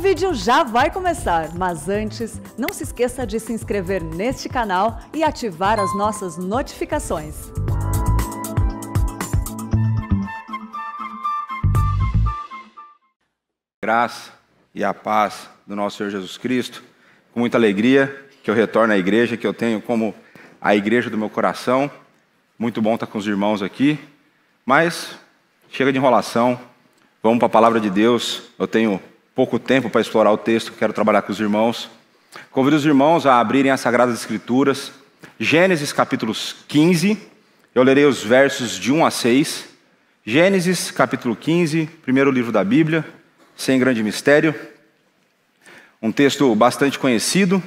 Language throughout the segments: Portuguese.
vídeo já vai começar, mas antes, não se esqueça de se inscrever neste canal e ativar as nossas notificações. Graça e a paz do nosso Senhor Jesus Cristo, com muita alegria que eu retorno à igreja, que eu tenho como a igreja do meu coração. Muito bom estar com os irmãos aqui, mas chega de enrolação, vamos para a palavra de Deus. Eu tenho pouco tempo para explorar o texto, quero trabalhar com os irmãos. Convido os irmãos a abrirem as Sagradas Escrituras, Gênesis capítulos 15, eu lerei os versos de 1 a 6. Gênesis capítulo 15, primeiro livro da Bíblia, sem grande mistério. Um texto bastante conhecido,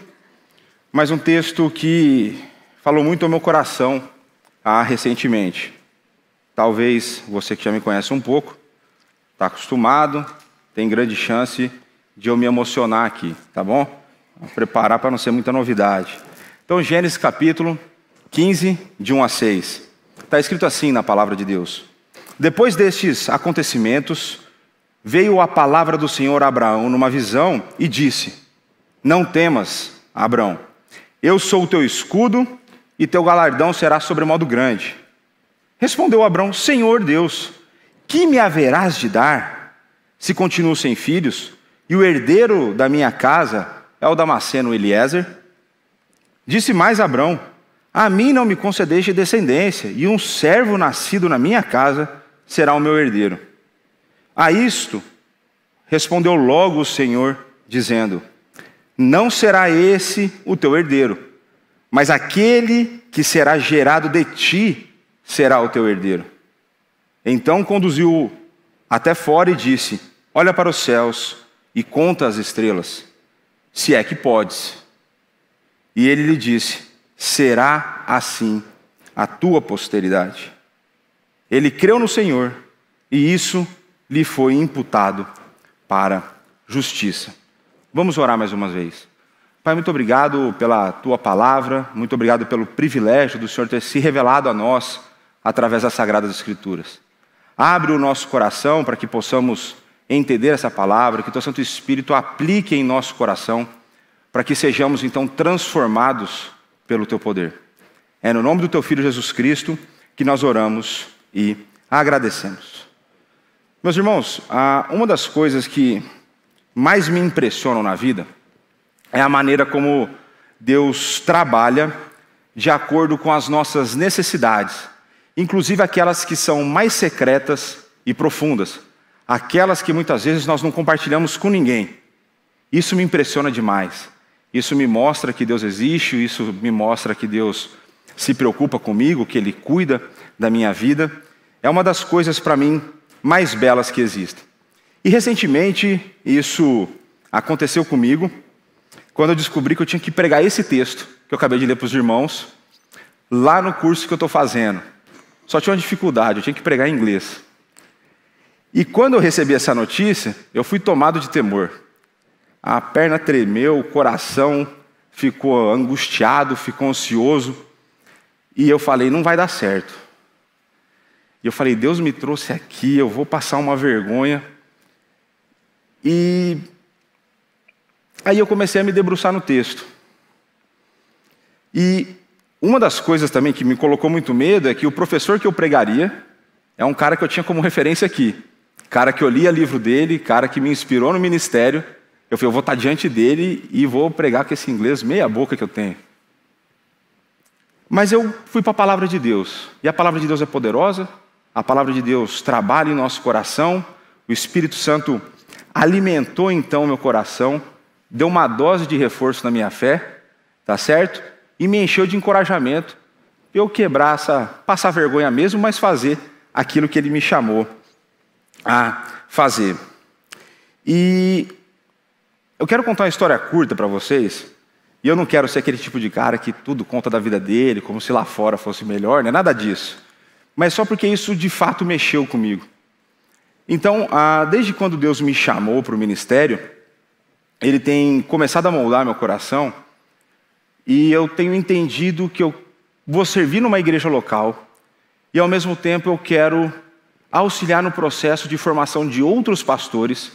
mas um texto que falou muito ao meu coração ah, recentemente. Talvez você que já me conhece um pouco, está acostumado, tem grande chance de eu me emocionar aqui, tá bom? Vou preparar para não ser muita novidade. Então, Gênesis capítulo 15, de 1 a 6. Está escrito assim na palavra de Deus: Depois destes acontecimentos, veio a palavra do Senhor a Abraão numa visão e disse: Não temas, Abraão, eu sou o teu escudo e teu galardão será sobremodo grande. Respondeu Abraão: Senhor Deus, que me haverás de dar? se continuo sem filhos, e o herdeiro da minha casa é o Damasceno Eliezer? Disse mais Abrão: A mim não me concedeste descendência, e um servo nascido na minha casa será o meu herdeiro. A isto respondeu logo o Senhor, dizendo: Não será esse o teu herdeiro, mas aquele que será gerado de ti será o teu herdeiro. Então conduziu-o até fora e disse: olha para os céus e conta as estrelas, se é que podes. E ele lhe disse: Será assim a tua posteridade. Ele creu no Senhor e isso lhe foi imputado para justiça. Vamos orar mais uma vez. Pai, muito obrigado pela tua palavra, muito obrigado pelo privilégio do Senhor ter se revelado a nós através das Sagradas Escrituras. Abre o nosso coração para que possamos entender essa palavra, que o teu Santo Espírito aplique em nosso coração, para que sejamos então transformados pelo teu poder. É no nome do teu Filho Jesus Cristo que nós oramos e agradecemos. Meus irmãos, uma das coisas que mais me impressionam na vida é a maneira como Deus trabalha de acordo com as nossas necessidades, inclusive aquelas que são mais secretas e profundas aquelas que muitas vezes nós não compartilhamos com ninguém. Isso me impressiona demais. Isso me mostra que Deus existe, isso me mostra que Deus se preocupa comigo, que Ele cuida da minha vida. É uma das coisas para mim mais belas que existem. E recentemente isso aconteceu comigo, quando eu descobri que eu tinha que pregar esse texto que eu acabei de ler para os irmãos, lá no curso que eu estou fazendo. Só tinha uma dificuldade, eu tinha que pregar em inglês. E quando eu recebi essa notícia, eu fui tomado de temor. A perna tremeu, o coração ficou angustiado, ficou ansioso. E eu falei: não vai dar certo. E eu falei: Deus me trouxe aqui, eu vou passar uma vergonha. E aí eu comecei a me debruçar no texto. E uma das coisas também que me colocou muito medo é que o professor que eu pregaria é um cara que eu tinha como referência aqui cara que eu lia livro dele, cara que me inspirou no ministério. Eu falei, eu vou estar tá diante dele e vou pregar com esse inglês meia boca que eu tenho. Mas eu fui para a palavra de Deus. E a palavra de Deus é poderosa, a palavra de Deus trabalha em nosso coração, o Espírito Santo alimentou então meu coração, deu uma dose de reforço na minha fé, tá certo? E me encheu de encorajamento eu quebrar essa, passar vergonha mesmo, mas fazer aquilo que ele me chamou a fazer. E eu quero contar uma história curta para vocês. E eu não quero ser aquele tipo de cara que tudo conta da vida dele, como se lá fora fosse melhor, não é nada disso. Mas só porque isso de fato mexeu comigo. Então, ah, desde quando Deus me chamou para o ministério, Ele tem começado a moldar meu coração e eu tenho entendido que eu vou servir numa igreja local e ao mesmo tempo eu quero auxiliar no processo de formação de outros pastores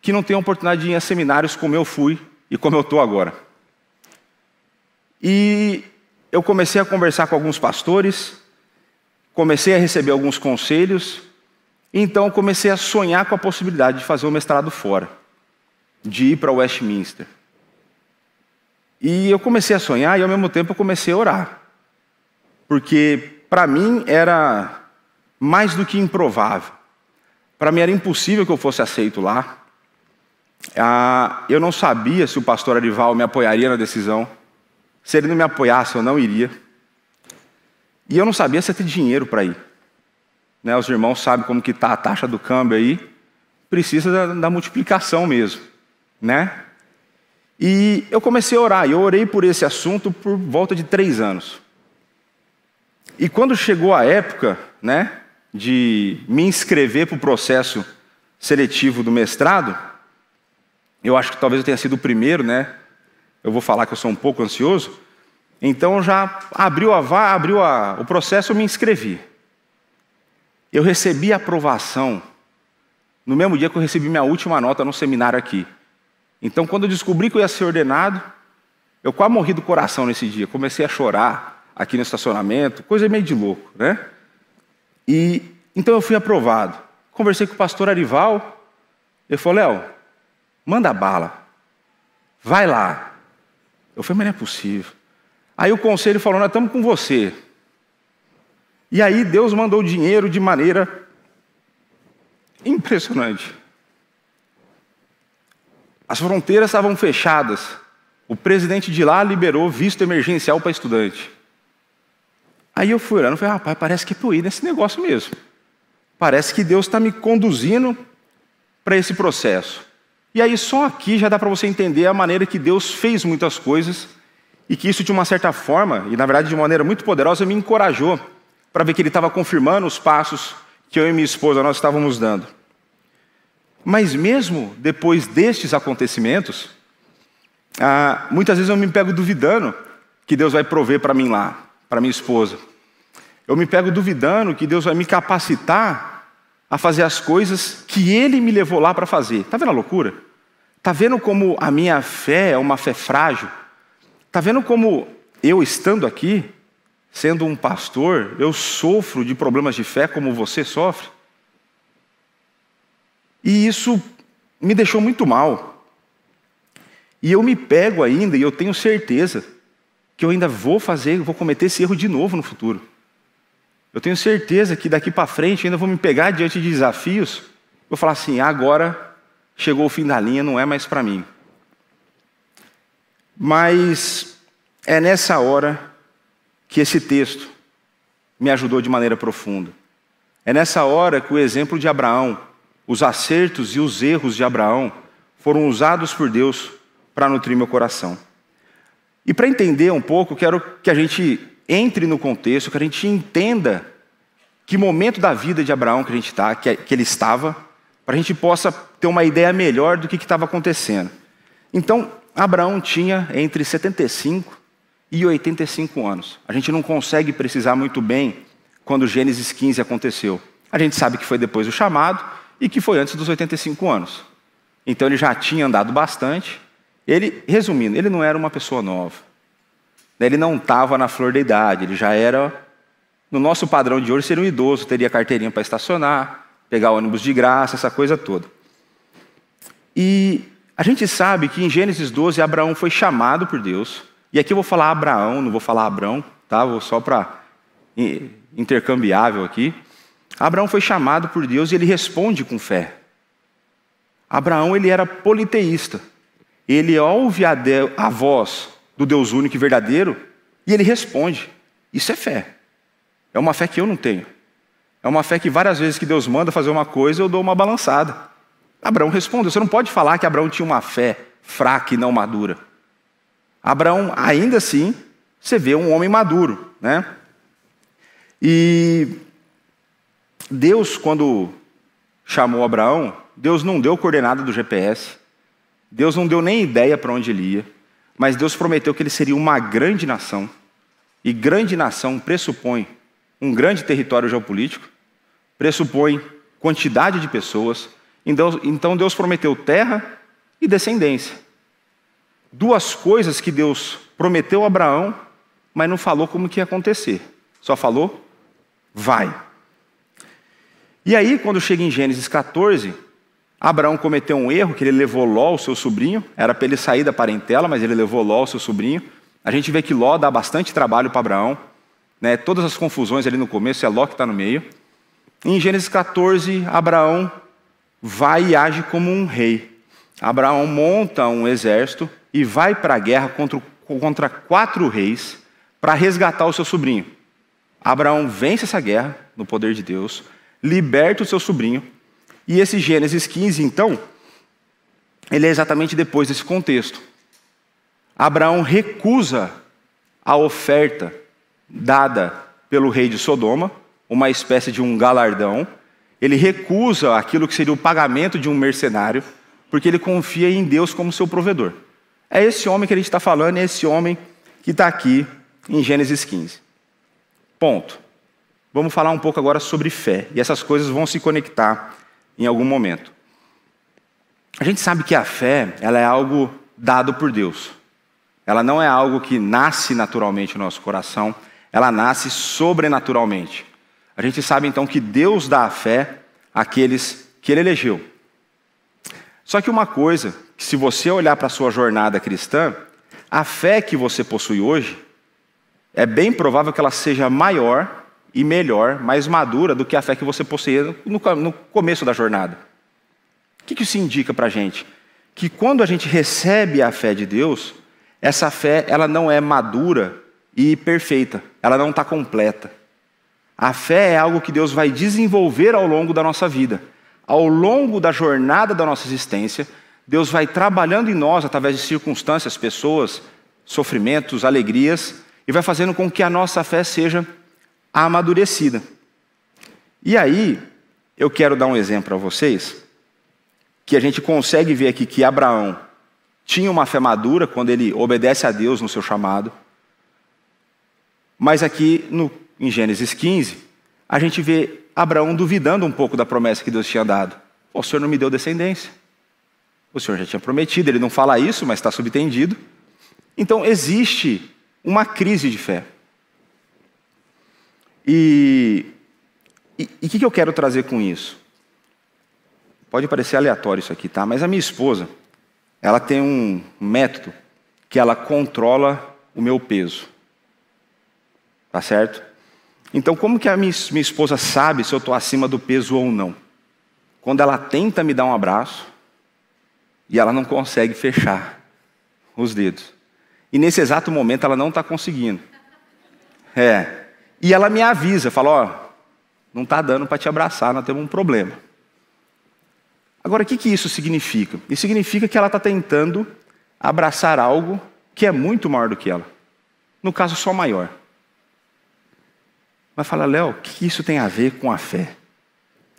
que não têm oportunidade de ir a seminários como eu fui e como eu estou agora. E eu comecei a conversar com alguns pastores, comecei a receber alguns conselhos, então comecei a sonhar com a possibilidade de fazer o um mestrado fora, de ir para Westminster. E eu comecei a sonhar e ao mesmo tempo eu comecei a orar. Porque para mim era mais do que improvável. Para mim era impossível que eu fosse aceito lá. Ah, eu não sabia se o pastor Arival me apoiaria na decisão. Se ele não me apoiasse, eu não iria. E eu não sabia se ia ter dinheiro para ir. Né, os irmãos sabem como que está a taxa do câmbio aí. Precisa da, da multiplicação mesmo. Né? E eu comecei a orar. Eu orei por esse assunto por volta de três anos. E quando chegou a época, né, de me inscrever para o processo seletivo do mestrado, eu acho que talvez eu tenha sido o primeiro, né? Eu vou falar que eu sou um pouco ansioso. Então já abriu a vá, abriu a, o processo, eu me inscrevi. Eu recebi a aprovação no mesmo dia que eu recebi minha última nota no seminário aqui. Então, quando eu descobri que eu ia ser ordenado, eu quase morri do coração nesse dia. Comecei a chorar aqui no estacionamento, coisa meio de louco, né? E então eu fui aprovado. Conversei com o pastor Arival. Ele falou: Léo, manda bala. Vai lá. Eu falei: Mas não é possível. Aí o conselho falou: Nós estamos com você. E aí Deus mandou dinheiro de maneira impressionante. As fronteiras estavam fechadas. O presidente de lá liberou visto emergencial para estudante. Aí eu fui olhando e falei, rapaz, parece que estou indo nesse negócio mesmo. Parece que Deus está me conduzindo para esse processo. E aí só aqui já dá para você entender a maneira que Deus fez muitas coisas e que isso de uma certa forma, e na verdade de uma maneira muito poderosa, me encorajou para ver que Ele estava confirmando os passos que eu e minha esposa nós estávamos dando. Mas mesmo depois destes acontecimentos, ah, muitas vezes eu me pego duvidando que Deus vai prover para mim lá para minha esposa. Eu me pego duvidando que Deus vai me capacitar a fazer as coisas que Ele me levou lá para fazer. Está vendo a loucura? Está vendo como a minha fé é uma fé frágil? Está vendo como eu estando aqui, sendo um pastor, eu sofro de problemas de fé como você sofre? E isso me deixou muito mal. E eu me pego ainda, e eu tenho certeza, que eu ainda vou fazer, vou cometer esse erro de novo no futuro. Eu tenho certeza que daqui para frente eu ainda vou me pegar diante de desafios, vou falar assim: agora chegou o fim da linha, não é mais para mim. Mas é nessa hora que esse texto me ajudou de maneira profunda. É nessa hora que o exemplo de Abraão, os acertos e os erros de Abraão foram usados por Deus para nutrir meu coração. E para entender um pouco, quero que a gente entre no contexto, que a gente entenda que momento da vida de Abraão que a gente está, que, é, que ele estava, para a gente possa ter uma ideia melhor do que estava acontecendo. Então, Abraão tinha entre 75 e 85 anos. A gente não consegue precisar muito bem quando Gênesis 15 aconteceu. A gente sabe que foi depois do chamado e que foi antes dos 85 anos. Então ele já tinha andado bastante, ele, resumindo, ele não era uma pessoa nova. Ele não estava na flor da idade, ele já era, no nosso padrão de hoje, seria um idoso, teria carteirinha para estacionar, pegar ônibus de graça, essa coisa toda. E a gente sabe que em Gênesis 12, Abraão foi chamado por Deus. E aqui eu vou falar Abraão, não vou falar Abrão, tá? Vou só para intercambiável aqui. Abraão foi chamado por Deus e ele responde com fé. Abraão ele era politeísta ele ouve a, de, a voz do Deus único e verdadeiro e ele responde. Isso é fé. É uma fé que eu não tenho. É uma fé que várias vezes que Deus manda fazer uma coisa, eu dou uma balançada. Abraão respondeu. Você não pode falar que Abraão tinha uma fé fraca e não madura. Abraão, ainda assim, você vê um homem maduro, né? E Deus, quando chamou Abraão, Deus não deu coordenada do GPS. Deus não deu nem ideia para onde ele ia, mas Deus prometeu que ele seria uma grande nação. E grande nação pressupõe um grande território geopolítico, pressupõe quantidade de pessoas. Então, então Deus prometeu terra e descendência. Duas coisas que Deus prometeu a Abraão, mas não falou como que ia acontecer. Só falou, vai. E aí, quando chega em Gênesis 14, Abraão cometeu um erro, que ele levou Ló, o seu sobrinho, era para ele sair da parentela, mas ele levou Ló, o seu sobrinho. A gente vê que Ló dá bastante trabalho para Abraão, né? todas as confusões ali no começo, é Ló que está no meio. Em Gênesis 14, Abraão vai e age como um rei. Abraão monta um exército e vai para a guerra contra, contra quatro reis para resgatar o seu sobrinho. Abraão vence essa guerra no poder de Deus, liberta o seu sobrinho e esse Gênesis 15, então, ele é exatamente depois desse contexto. Abraão recusa a oferta dada pelo rei de Sodoma, uma espécie de um galardão. Ele recusa aquilo que seria o pagamento de um mercenário, porque ele confia em Deus como seu provedor. É esse homem que a gente está falando, é esse homem que está aqui em Gênesis 15. Ponto. Vamos falar um pouco agora sobre fé, e essas coisas vão se conectar em algum momento. A gente sabe que a fé, ela é algo dado por Deus. Ela não é algo que nasce naturalmente no nosso coração, ela nasce sobrenaturalmente. A gente sabe então que Deus dá a fé àqueles que ele elegeu. Só que uma coisa, que se você olhar para a sua jornada cristã, a fé que você possui hoje, é bem provável que ela seja maior e melhor, mais madura do que a fé que você possuía no, começo da jornada. O que, que isso indica para a gente? Que quando a gente recebe a fé de Deus, essa fé ela não é madura e perfeita, ela não está completa. A fé é algo que Deus vai desenvolver ao longo da nossa vida. Ao longo da jornada da nossa existência, Deus vai trabalhando em nós através de circunstâncias, pessoas, sofrimentos, alegrias, e vai fazendo com que a nossa fé seja amadurecida. E aí, eu quero dar um exemplo para vocês, que a gente consegue ver aqui que Abraão tinha uma fé madura quando ele obedece a Deus no seu chamado. Mas aqui no, em Gênesis 15, a gente vê Abraão duvidando um pouco da promessa que Deus tinha dado. o Senhor não me deu descendência. O Senhor já tinha prometido, ele não fala isso, mas está subtendido. Então existe uma crise de fé. E o que, que eu quero trazer com isso? Pode parecer aleatório isso aqui, tá? Mas a minha esposa, ela tem um método que ela controla o meu peso. Tá certo? Então, como que a minha, minha esposa sabe se eu estou acima do peso ou não? Quando ela tenta me dar um abraço e ela não consegue fechar os dedos. E nesse exato momento ela não está conseguindo. É. E ela me avisa, fala, ó, oh, não está dando para te abraçar, nós temos um problema. Agora, o que, que isso significa? Isso significa que ela está tentando abraçar algo que é muito maior do que ela. No caso, só maior. Mas fala, Léo, o que isso tem a ver com a fé?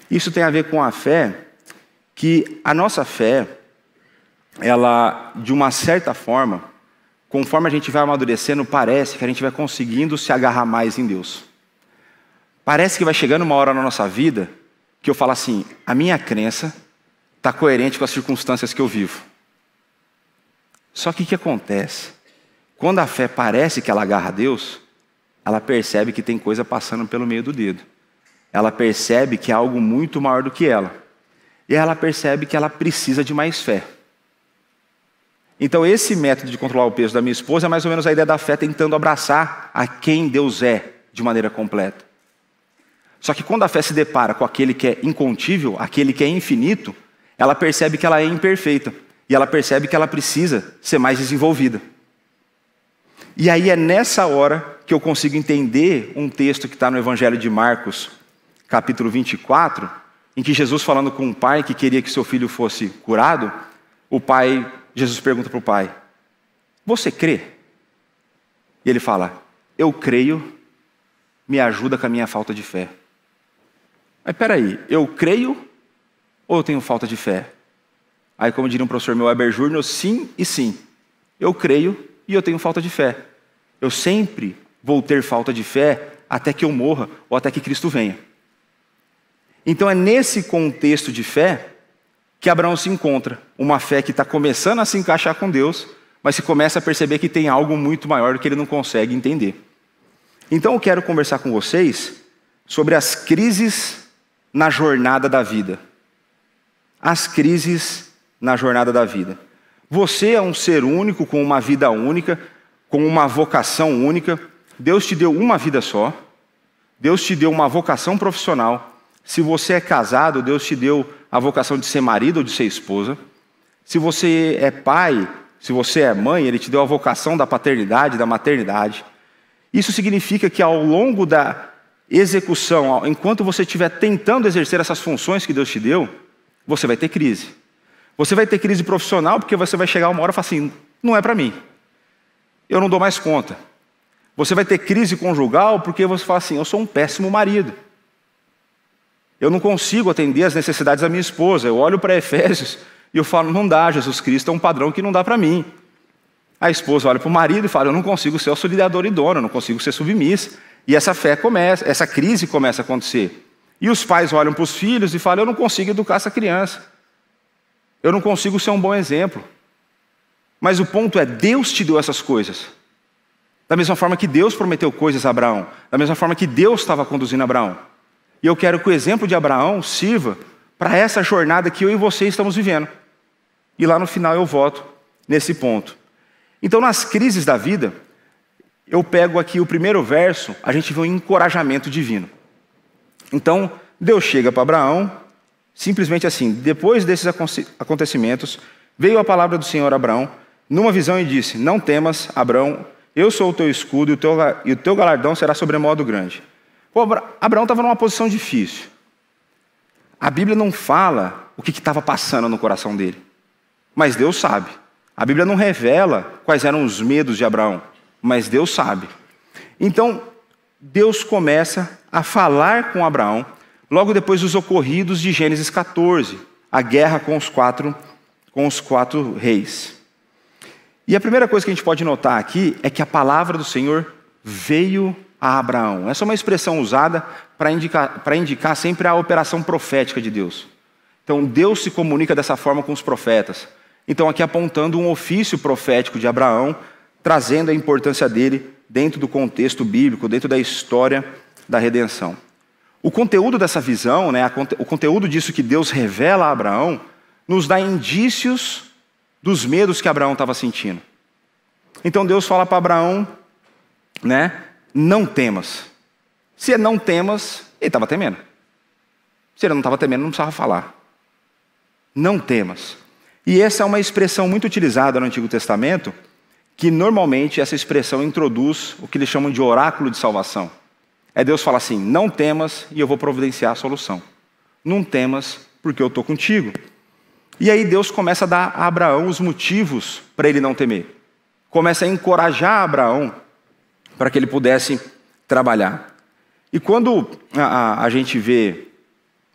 Isso tem a ver com a fé que a nossa fé, ela, de uma certa forma, conforme a gente vai amadurecendo, parece que a gente vai conseguindo se agarrar mais em Deus. Parece que vai chegando uma hora na nossa vida que eu falo assim: a minha crença está coerente com as circunstâncias que eu vivo. Só que o que acontece? Quando a fé parece que ela agarra a Deus, ela percebe que tem coisa passando pelo meio do dedo. Ela percebe que é algo muito maior do que ela. E ela percebe que ela precisa de mais fé. Então, esse método de controlar o peso da minha esposa é mais ou menos a ideia da fé tentando abraçar a quem Deus é de maneira completa. Só que quando a fé se depara com aquele que é incontível, aquele que é infinito, ela percebe que ela é imperfeita e ela percebe que ela precisa ser mais desenvolvida. E aí é nessa hora que eu consigo entender um texto que está no Evangelho de Marcos, capítulo 24, em que Jesus, falando com um pai que queria que seu filho fosse curado, o pai Jesus pergunta para o pai: Você crê? E ele fala: Eu creio, me ajuda com a minha falta de fé. Mas peraí, eu creio ou eu tenho falta de fé? Aí, como diria um professor meu, Weber Júnior, sim e sim. Eu creio e eu tenho falta de fé. Eu sempre vou ter falta de fé até que eu morra ou até que Cristo venha. Então, é nesse contexto de fé que Abraão se encontra. Uma fé que está começando a se encaixar com Deus, mas se começa a perceber que tem algo muito maior que ele não consegue entender. Então eu quero conversar com vocês sobre as crises na jornada da vida. As crises na jornada da vida. Você é um ser único, com uma vida única, com uma vocação única. Deus te deu uma vida só. Deus te deu uma vocação profissional. Se você é casado, Deus te deu a vocação de ser marido ou de ser esposa. Se você é pai, se você é mãe, ele te deu a vocação da paternidade, da maternidade. Isso significa que ao longo da execução, enquanto você estiver tentando exercer essas funções que Deus te deu, você vai ter crise. Você vai ter crise profissional porque você vai chegar uma hora e falar assim: não é para mim. Eu não dou mais conta. Você vai ter crise conjugal porque você fala assim: eu sou um péssimo marido. Eu não consigo atender as necessidades da minha esposa. Eu olho para Efésios e eu falo, não dá, Jesus Cristo é um padrão que não dá para mim. A esposa olha para o marido e fala, eu não consigo ser auxiliador e dono, eu não consigo ser submissa. E essa fé começa, essa crise começa a acontecer. E os pais olham para os filhos e falam, eu não consigo educar essa criança. Eu não consigo ser um bom exemplo. Mas o ponto é, Deus te deu essas coisas. Da mesma forma que Deus prometeu coisas a Abraão, da mesma forma que Deus estava conduzindo Abraão. E eu quero que o exemplo de Abraão sirva para essa jornada que eu e você estamos vivendo. E lá no final eu voto nesse ponto. Então, nas crises da vida, eu pego aqui o primeiro verso, a gente vê um encorajamento divino. Então, Deus chega para Abraão, simplesmente assim: depois desses acontecimentos, veio a palavra do Senhor Abraão, numa visão, e disse: Não temas, Abraão, eu sou o teu escudo e o teu, e o teu galardão será sobremodo grande. Pô, Abraão estava numa posição difícil. A Bíblia não fala o que estava passando no coração dele. Mas Deus sabe. A Bíblia não revela quais eram os medos de Abraão. Mas Deus sabe. Então, Deus começa a falar com Abraão logo depois dos ocorridos de Gênesis 14, a guerra com os quatro, com os quatro reis. E a primeira coisa que a gente pode notar aqui é que a palavra do Senhor veio a Abraão. Essa é uma expressão usada para indicar, indicar sempre a operação profética de Deus. Então, Deus se comunica dessa forma com os profetas. Então, aqui apontando um ofício profético de Abraão, trazendo a importância dele dentro do contexto bíblico, dentro da história da redenção. O conteúdo dessa visão, né, o conteúdo disso que Deus revela a Abraão, nos dá indícios dos medos que Abraão estava sentindo. Então Deus fala para Abraão, né, não temas. Se é não temas, ele estava temendo. Se ele não estava temendo, não precisava falar. Não temas. E essa é uma expressão muito utilizada no Antigo Testamento, que normalmente essa expressão introduz o que eles chamam de oráculo de salvação. É Deus falar assim: não temas e eu vou providenciar a solução. Não temas, porque eu estou contigo. E aí Deus começa a dar a Abraão os motivos para ele não temer. Começa a encorajar Abraão para que ele pudesse trabalhar. E quando a, a, a gente vê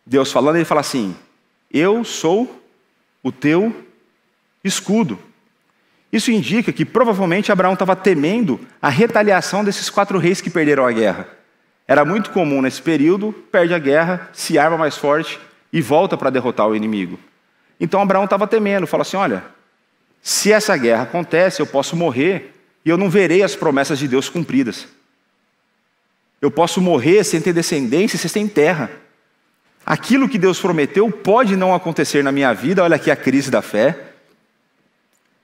Deus falando, ele fala assim: Eu sou o teu escudo. Isso indica que provavelmente Abraão estava temendo a retaliação desses quatro reis que perderam a guerra. Era muito comum nesse período, perde a guerra, se arma mais forte e volta para derrotar o inimigo. Então Abraão estava temendo, fala assim: olha, se essa guerra acontece, eu posso morrer e eu não verei as promessas de Deus cumpridas. Eu posso morrer sem ter descendência e sem terra. Aquilo que Deus prometeu pode não acontecer na minha vida, olha aqui a crise da fé,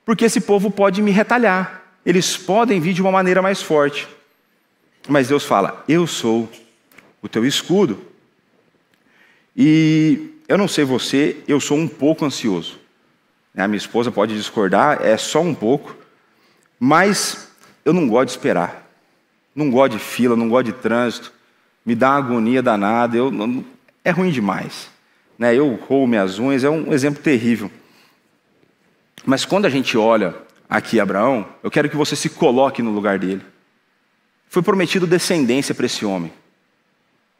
porque esse povo pode me retalhar, eles podem vir de uma maneira mais forte. Mas Deus fala: Eu sou o teu escudo. E eu não sei você, eu sou um pouco ansioso. A minha esposa pode discordar, é só um pouco. Mas eu não gosto de esperar. Não gosto de fila, não gosto de trânsito. Me dá uma agonia danada. Eu, não, é ruim demais. Né? Eu roubo minhas unhas, é um exemplo terrível. Mas quando a gente olha aqui Abraão, eu quero que você se coloque no lugar dele. Foi prometido descendência para esse homem.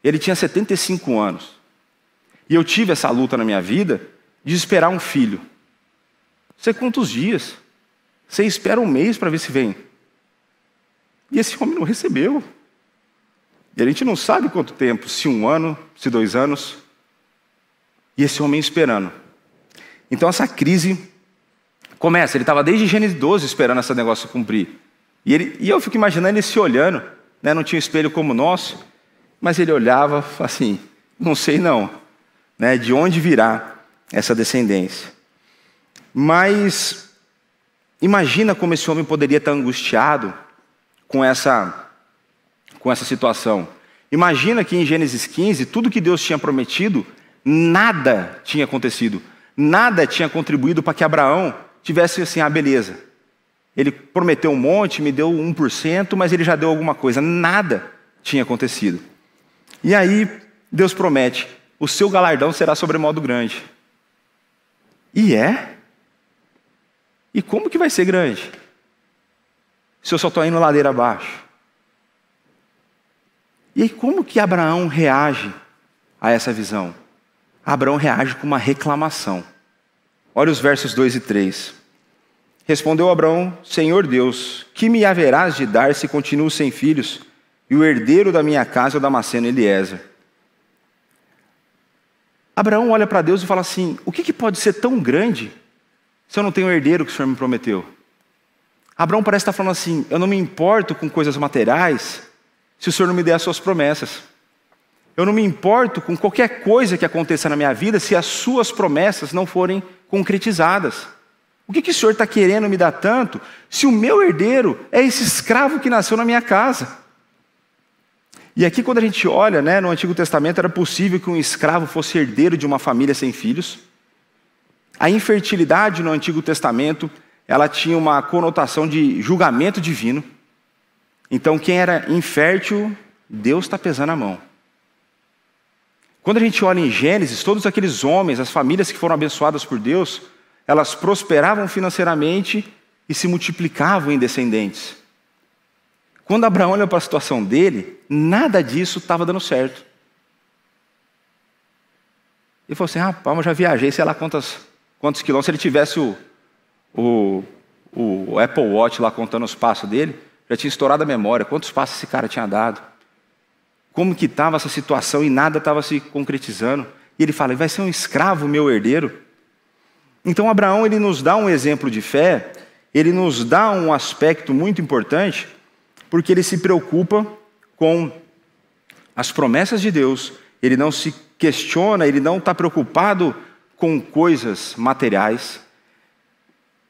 Ele tinha 75 anos. E eu tive essa luta na minha vida de esperar um filho. Você conta os dias. Você espera um mês para ver se vem. E esse homem não recebeu. E a gente não sabe quanto tempo, se um ano, se dois anos. E esse homem esperando. Então essa crise começa. Ele estava desde Gênesis 12 esperando esse negócio cumprir. E, ele, e eu fico imaginando ele se olhando. Né? Não tinha um espelho como o nosso, mas ele olhava assim: não sei não, né? de onde virá essa descendência. Mas Imagina como esse homem poderia estar angustiado com essa, com essa situação. Imagina que em Gênesis 15, tudo que Deus tinha prometido, nada tinha acontecido. Nada tinha contribuído para que Abraão tivesse assim, ah, beleza. Ele prometeu um monte, me deu 1%, mas ele já deu alguma coisa. Nada tinha acontecido. E aí Deus promete: o seu galardão será sobremodo grande. E é? E como que vai ser grande? Se eu só estou indo ladeira abaixo. E como que Abraão reage a essa visão? Abraão reage com uma reclamação. Olha os versos 2 e 3. Respondeu Abraão: Senhor Deus, que me haverás de dar se continuo sem filhos? E o herdeiro da minha casa é o Damasceno Eliezer. Abraão olha para Deus e fala assim: O que, que pode ser tão grande se eu não tenho herdeiro que o Senhor me prometeu? Abraão parece estar falando assim: eu não me importo com coisas materiais se o Senhor não me der as suas promessas. Eu não me importo com qualquer coisa que aconteça na minha vida se as suas promessas não forem concretizadas. O que, que o Senhor está querendo me dar tanto se o meu herdeiro é esse escravo que nasceu na minha casa? E aqui, quando a gente olha, né, no Antigo Testamento era possível que um escravo fosse herdeiro de uma família sem filhos. A infertilidade no Antigo Testamento, ela tinha uma conotação de julgamento divino. Então, quem era infértil, Deus está pesando a mão. Quando a gente olha em Gênesis, todos aqueles homens, as famílias que foram abençoadas por Deus, elas prosperavam financeiramente e se multiplicavam em descendentes. Quando Abraão olha para a situação dele, nada disso estava dando certo. Ele falou assim: rapaz, ah, eu já viajei, sei lá quantas quantos quilômetros, se ele tivesse o, o, o Apple Watch lá contando os passos dele, já tinha estourado a memória, quantos passos esse cara tinha dado. Como que estava essa situação e nada estava se concretizando. E ele fala, vai ser um escravo meu herdeiro? Então Abraão ele nos dá um exemplo de fé, ele nos dá um aspecto muito importante, porque ele se preocupa com as promessas de Deus, ele não se questiona, ele não está preocupado com coisas materiais,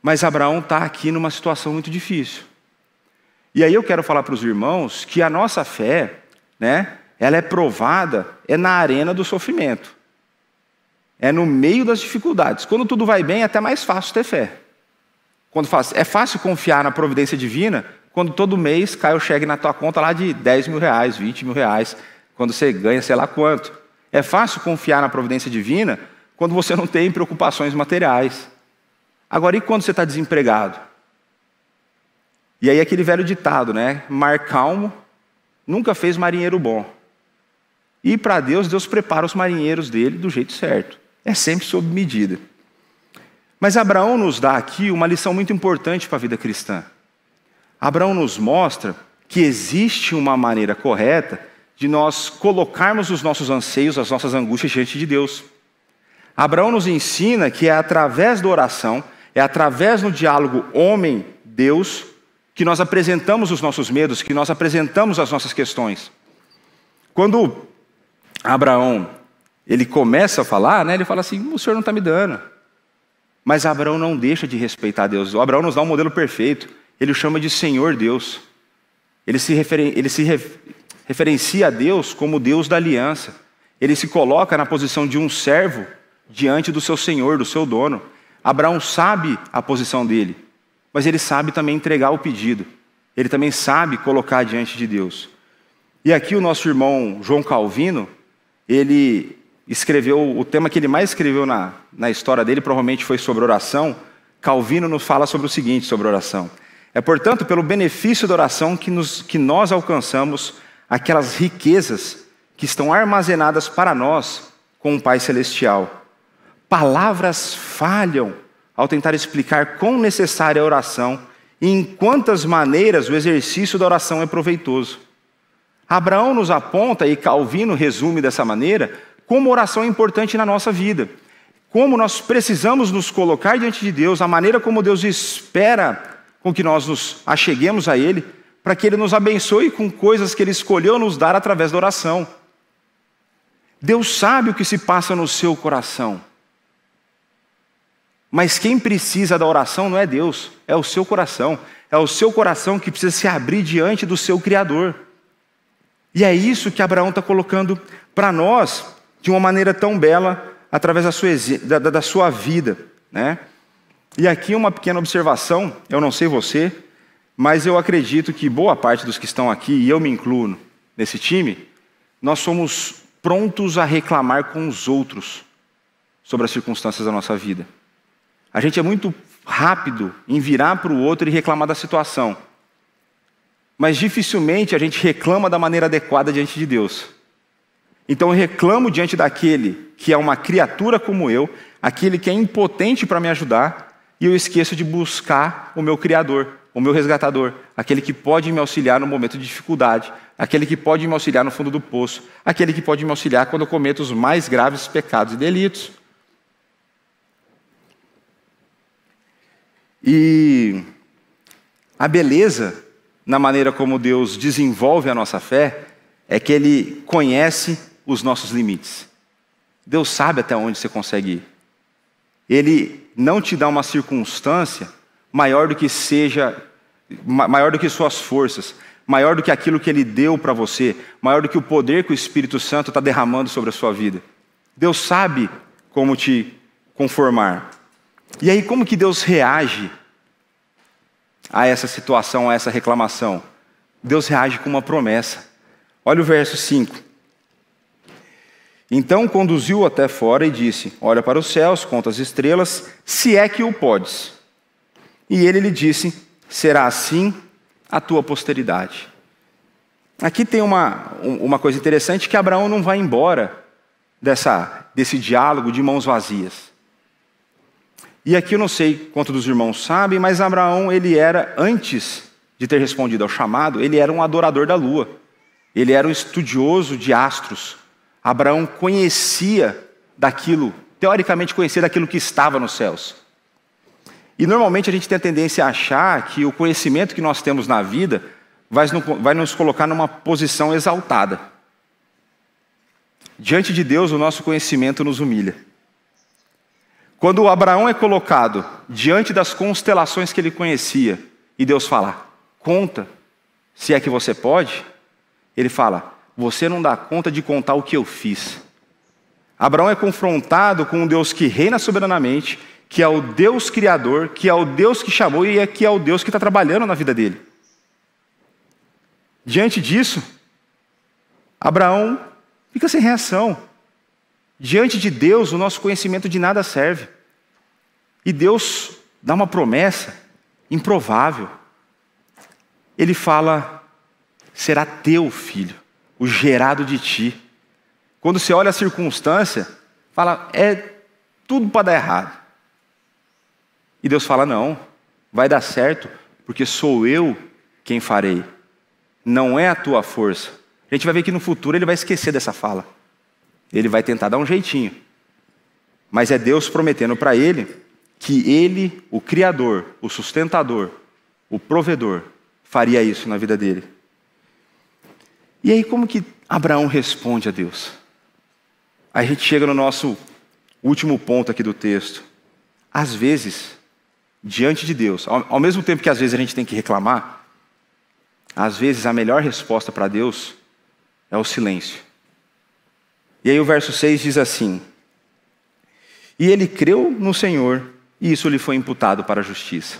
mas Abraão está aqui numa situação muito difícil. E aí eu quero falar para os irmãos que a nossa fé, né, ela é provada é na arena do sofrimento. É no meio das dificuldades. Quando tudo vai bem, é até mais fácil ter fé. Quando faz, é fácil confiar na providência divina quando todo mês cai o cheque na tua conta lá de 10 mil reais, 20 mil reais, quando você ganha sei lá quanto. É fácil confiar na providência divina quando você não tem preocupações materiais. Agora, e quando você está desempregado? E aí, aquele velho ditado, né? Mar calmo nunca fez marinheiro bom. E para Deus, Deus prepara os marinheiros dele do jeito certo. É sempre sob medida. Mas Abraão nos dá aqui uma lição muito importante para a vida cristã. Abraão nos mostra que existe uma maneira correta de nós colocarmos os nossos anseios, as nossas angústias diante de Deus. Abraão nos ensina que é através da oração, é através do diálogo homem-Deus, que nós apresentamos os nossos medos, que nós apresentamos as nossas questões. Quando Abraão ele começa a falar, né, ele fala assim: o senhor não está me dando. Mas Abraão não deixa de respeitar Deus. O Abraão nos dá um modelo perfeito. Ele o chama de Senhor Deus. Ele se, referen ele se re referencia a Deus como Deus da aliança. Ele se coloca na posição de um servo diante do seu senhor, do seu dono. Abraão sabe a posição dele, mas ele sabe também entregar o pedido. Ele também sabe colocar diante de Deus. E aqui o nosso irmão João Calvino, ele escreveu, o tema que ele mais escreveu na, na história dele provavelmente foi sobre oração. Calvino nos fala sobre o seguinte, sobre oração. É, portanto, pelo benefício da oração que, nos, que nós alcançamos aquelas riquezas que estão armazenadas para nós com o Pai Celestial. Palavras falham ao tentar explicar quão necessária é a oração e em quantas maneiras o exercício da oração é proveitoso. Abraão nos aponta, e Calvino resume dessa maneira, como oração é importante na nossa vida. Como nós precisamos nos colocar diante de Deus, a maneira como Deus espera com que nós nos acheguemos a Ele, para que Ele nos abençoe com coisas que Ele escolheu nos dar através da oração. Deus sabe o que se passa no seu coração. Mas quem precisa da oração não é Deus, é o seu coração. É o seu coração que precisa se abrir diante do seu Criador. E é isso que Abraão está colocando para nós de uma maneira tão bela através da sua, da, da sua vida. Né? E aqui uma pequena observação, eu não sei você, mas eu acredito que boa parte dos que estão aqui, e eu me incluo nesse time, nós somos prontos a reclamar com os outros sobre as circunstâncias da nossa vida. A gente é muito rápido em virar para o outro e reclamar da situação. Mas dificilmente a gente reclama da maneira adequada diante de Deus. Então eu reclamo diante daquele que é uma criatura como eu, aquele que é impotente para me ajudar, e eu esqueço de buscar o meu Criador, o meu resgatador, aquele que pode me auxiliar no momento de dificuldade, aquele que pode me auxiliar no fundo do poço, aquele que pode me auxiliar quando eu cometo os mais graves pecados e delitos. E a beleza na maneira como Deus desenvolve a nossa fé é que Ele conhece os nossos limites. Deus sabe até onde você consegue ir. Ele não te dá uma circunstância maior do que seja, maior do que suas forças, maior do que aquilo que Ele deu para você, maior do que o poder que o Espírito Santo está derramando sobre a sua vida. Deus sabe como te conformar. E aí, como que Deus reage a essa situação, a essa reclamação? Deus reage com uma promessa. Olha o verso 5. Então conduziu até fora e disse: Olha para os céus, conta as estrelas, se é que o podes. E ele lhe disse: Será assim a tua posteridade. Aqui tem uma, uma coisa interessante: que Abraão não vai embora dessa, desse diálogo de mãos vazias. E aqui eu não sei quanto dos irmãos sabem, mas Abraão, ele era, antes de ter respondido ao chamado, ele era um adorador da lua. Ele era um estudioso de astros. Abraão conhecia daquilo, teoricamente conhecia daquilo que estava nos céus. E normalmente a gente tem a tendência a achar que o conhecimento que nós temos na vida vai nos colocar numa posição exaltada. Diante de Deus, o nosso conhecimento nos humilha. Quando Abraão é colocado diante das constelações que ele conhecia, e Deus fala: conta, se é que você pode, ele fala: você não dá conta de contar o que eu fiz. Abraão é confrontado com um Deus que reina soberanamente, que é o Deus criador, que é o Deus que chamou e é que é o Deus que está trabalhando na vida dele. Diante disso, Abraão fica sem reação. Diante de Deus, o nosso conhecimento de nada serve. E Deus dá uma promessa improvável. Ele fala: será teu filho, o gerado de ti. Quando você olha a circunstância, fala: é tudo para dar errado. E Deus fala: não, vai dar certo, porque sou eu quem farei, não é a tua força. A gente vai ver que no futuro ele vai esquecer dessa fala. Ele vai tentar dar um jeitinho. Mas é Deus prometendo para ele que ele, o Criador, o sustentador, o provedor, faria isso na vida dele. E aí, como que Abraão responde a Deus? Aí a gente chega no nosso último ponto aqui do texto. Às vezes, diante de Deus, ao mesmo tempo que às vezes a gente tem que reclamar, às vezes a melhor resposta para Deus é o silêncio. E aí o verso 6 diz assim: E ele creu no Senhor, e isso lhe foi imputado para a justiça.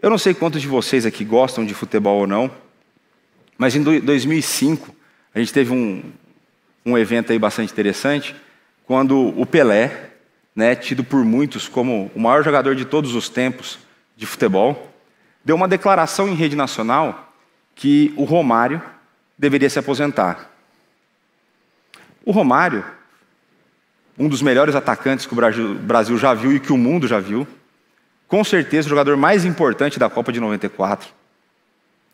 Eu não sei quantos de vocês aqui gostam de futebol ou não, mas em 2005 a gente teve um, um evento aí bastante interessante, quando o Pelé, né, tido por muitos como o maior jogador de todos os tempos de futebol, deu uma declaração em rede nacional que o Romário deveria se aposentar. O Romário, um dos melhores atacantes que o Brasil já viu e que o mundo já viu, com certeza o jogador mais importante da Copa de 94.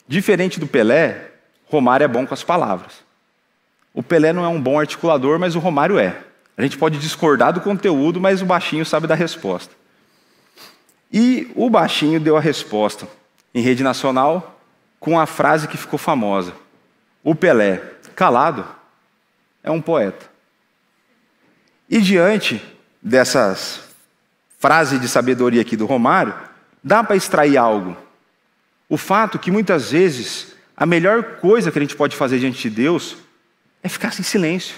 Diferente do Pelé, Romário é bom com as palavras. O Pelé não é um bom articulador, mas o Romário é. A gente pode discordar do conteúdo, mas o baixinho sabe da resposta. E o baixinho deu a resposta em rede nacional com a frase que ficou famosa. O Pelé, calado, é um poeta. E diante dessas frase de sabedoria aqui do Romário, dá para extrair algo. O fato que muitas vezes a melhor coisa que a gente pode fazer diante de Deus é ficar sem silêncio.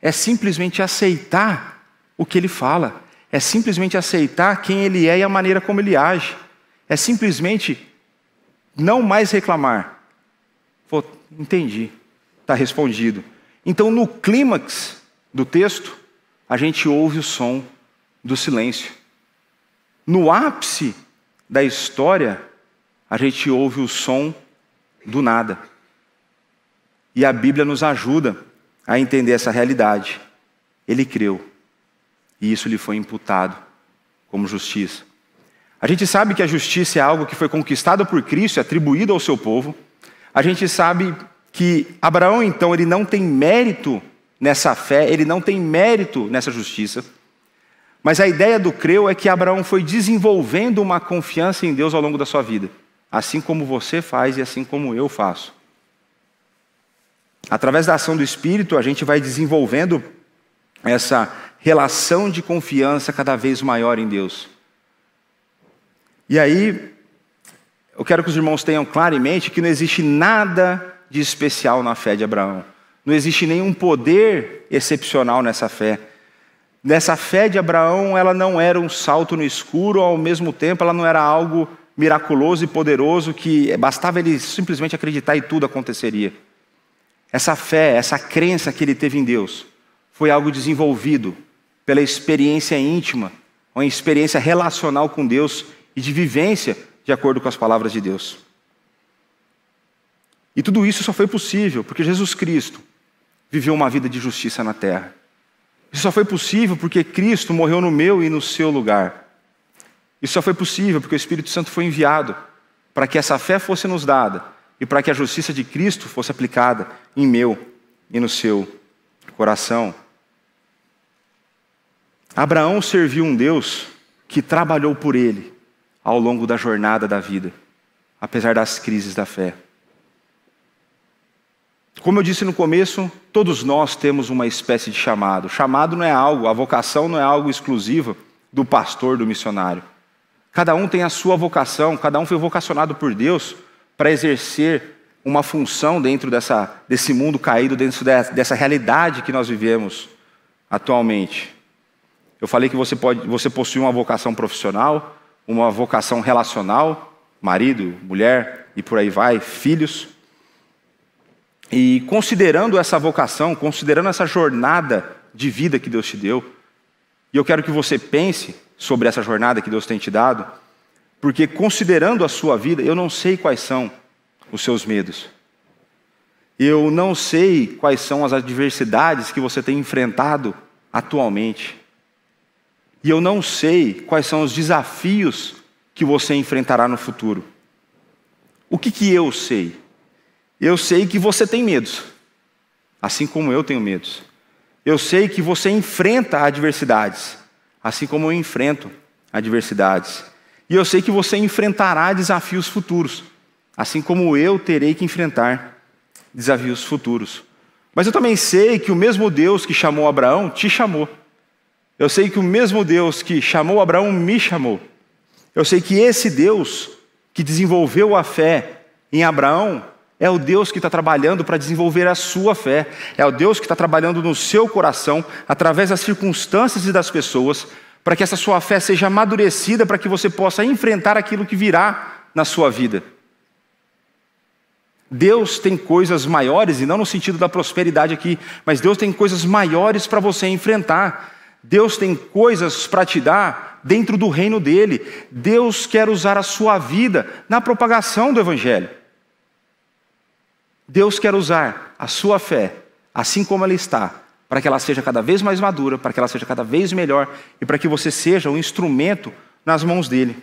É simplesmente aceitar o que ele fala. É simplesmente aceitar quem ele é e a maneira como ele age. É simplesmente não mais reclamar. Pô, entendi. Está respondido. Então, no clímax do texto, a gente ouve o som do silêncio. No ápice da história, a gente ouve o som do nada. E a Bíblia nos ajuda a entender essa realidade. Ele creu, e isso lhe foi imputado como justiça. A gente sabe que a justiça é algo que foi conquistado por Cristo e atribuído ao seu povo. A gente sabe que Abraão, então, ele não tem mérito nessa fé, ele não tem mérito nessa justiça. Mas a ideia do creu é que Abraão foi desenvolvendo uma confiança em Deus ao longo da sua vida, assim como você faz e assim como eu faço. Através da ação do Espírito, a gente vai desenvolvendo essa relação de confiança cada vez maior em Deus. E aí, eu quero que os irmãos tenham claramente que não existe nada de especial na fé de Abraão. Não existe nenhum poder excepcional nessa fé. Nessa fé de Abraão, ela não era um salto no escuro, ao mesmo tempo, ela não era algo miraculoso e poderoso que bastava ele simplesmente acreditar e tudo aconteceria. Essa fé, essa crença que ele teve em Deus, foi algo desenvolvido pela experiência íntima, uma experiência relacional com Deus e de vivência de acordo com as palavras de Deus. E tudo isso só foi possível porque Jesus Cristo viveu uma vida de justiça na terra. Isso só foi possível porque Cristo morreu no meu e no seu lugar. Isso só foi possível porque o Espírito Santo foi enviado para que essa fé fosse nos dada e para que a justiça de Cristo fosse aplicada em meu e no seu coração. Abraão serviu um Deus que trabalhou por ele ao longo da jornada da vida, apesar das crises da fé. Como eu disse no começo, todos nós temos uma espécie de chamado. Chamado não é algo, a vocação não é algo exclusivo do pastor, do missionário. Cada um tem a sua vocação, cada um foi vocacionado por Deus para exercer uma função dentro dessa, desse mundo caído, dentro dessa realidade que nós vivemos atualmente. Eu falei que você, pode, você possui uma vocação profissional, uma vocação relacional, marido, mulher e por aí vai, filhos. E considerando essa vocação, considerando essa jornada de vida que Deus te deu, e eu quero que você pense sobre essa jornada que Deus tem te dado, porque considerando a sua vida, eu não sei quais são os seus medos. Eu não sei quais são as adversidades que você tem enfrentado atualmente. E eu não sei quais são os desafios que você enfrentará no futuro. O que, que eu sei? Eu sei que você tem medos, assim como eu tenho medos. Eu sei que você enfrenta adversidades, assim como eu enfrento adversidades. E eu sei que você enfrentará desafios futuros, assim como eu terei que enfrentar desafios futuros. Mas eu também sei que o mesmo Deus que chamou Abraão te chamou. Eu sei que o mesmo Deus que chamou Abraão me chamou. Eu sei que esse Deus que desenvolveu a fé em Abraão é o Deus que está trabalhando para desenvolver a sua fé. É o Deus que está trabalhando no seu coração, através das circunstâncias e das pessoas, para que essa sua fé seja amadurecida, para que você possa enfrentar aquilo que virá na sua vida. Deus tem coisas maiores, e não no sentido da prosperidade aqui, mas Deus tem coisas maiores para você enfrentar. Deus tem coisas para te dar dentro do reino dele. Deus quer usar a sua vida na propagação do Evangelho. Deus quer usar a sua fé, assim como ela está, para que ela seja cada vez mais madura, para que ela seja cada vez melhor e para que você seja um instrumento nas mãos dele.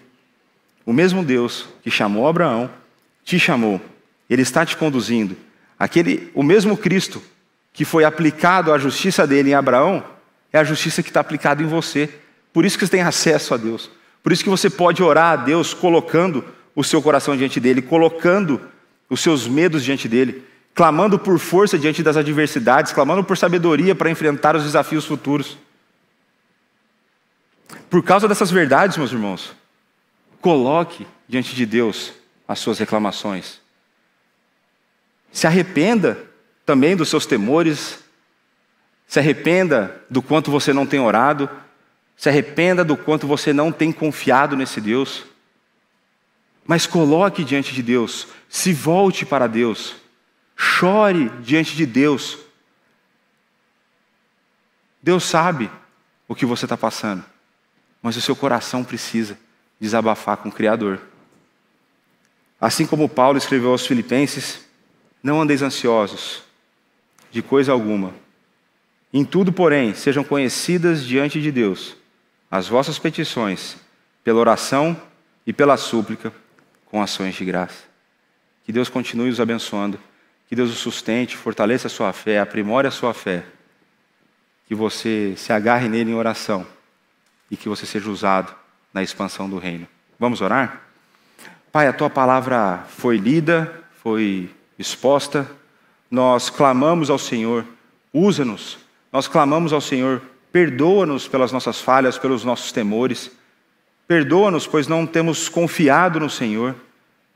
O mesmo Deus que chamou Abraão te chamou. Ele está te conduzindo. Aquele, o mesmo Cristo que foi aplicado à justiça dele em Abraão é a justiça que está aplicada em você. Por isso que você tem acesso a Deus. Por isso que você pode orar a Deus colocando o seu coração diante dele, colocando os seus medos diante dele, clamando por força diante das adversidades, clamando por sabedoria para enfrentar os desafios futuros. Por causa dessas verdades, meus irmãos, coloque diante de Deus as suas reclamações. Se arrependa também dos seus temores, se arrependa do quanto você não tem orado, se arrependa do quanto você não tem confiado nesse Deus. Mas coloque diante de Deus, se volte para Deus, chore diante de Deus. Deus sabe o que você está passando, mas o seu coração precisa desabafar com o Criador. Assim como Paulo escreveu aos Filipenses: Não andeis ansiosos de coisa alguma. Em tudo, porém, sejam conhecidas diante de Deus as vossas petições, pela oração e pela súplica com ações de graça. Que Deus continue os abençoando. Que Deus os sustente, fortaleça a sua fé, aprimore a sua fé. Que você se agarre nele em oração e que você seja usado na expansão do reino. Vamos orar? Pai, a tua palavra foi lida, foi exposta. Nós clamamos ao Senhor, usa-nos. Nós clamamos ao Senhor, perdoa-nos pelas nossas falhas, pelos nossos temores. Perdoa-nos, pois não temos confiado no Senhor.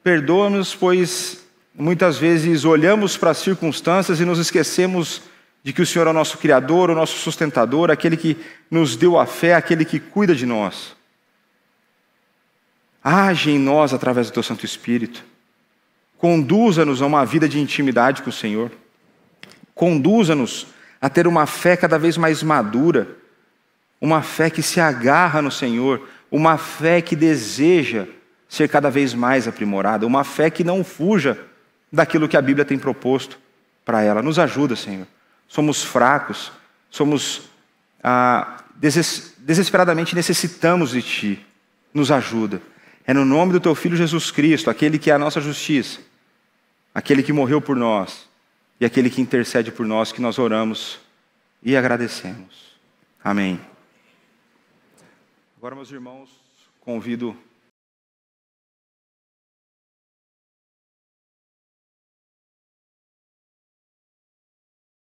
Perdoa-nos, pois muitas vezes olhamos para as circunstâncias e nos esquecemos de que o Senhor é o nosso Criador, o nosso sustentador, aquele que nos deu a fé, aquele que cuida de nós. Age em nós através do teu Santo Espírito. Conduza-nos a uma vida de intimidade com o Senhor. Conduza-nos a ter uma fé cada vez mais madura, uma fé que se agarra no Senhor, uma fé que deseja ser cada vez mais aprimorada, uma fé que não fuja daquilo que a Bíblia tem proposto para ela. Nos ajuda, Senhor. Somos fracos, somos ah, deses desesperadamente necessitamos de Ti. Nos ajuda. É no nome do Teu Filho Jesus Cristo, aquele que é a nossa justiça, aquele que morreu por nós e aquele que intercede por nós, que nós oramos e agradecemos. Amém. Agora, meus irmãos, convido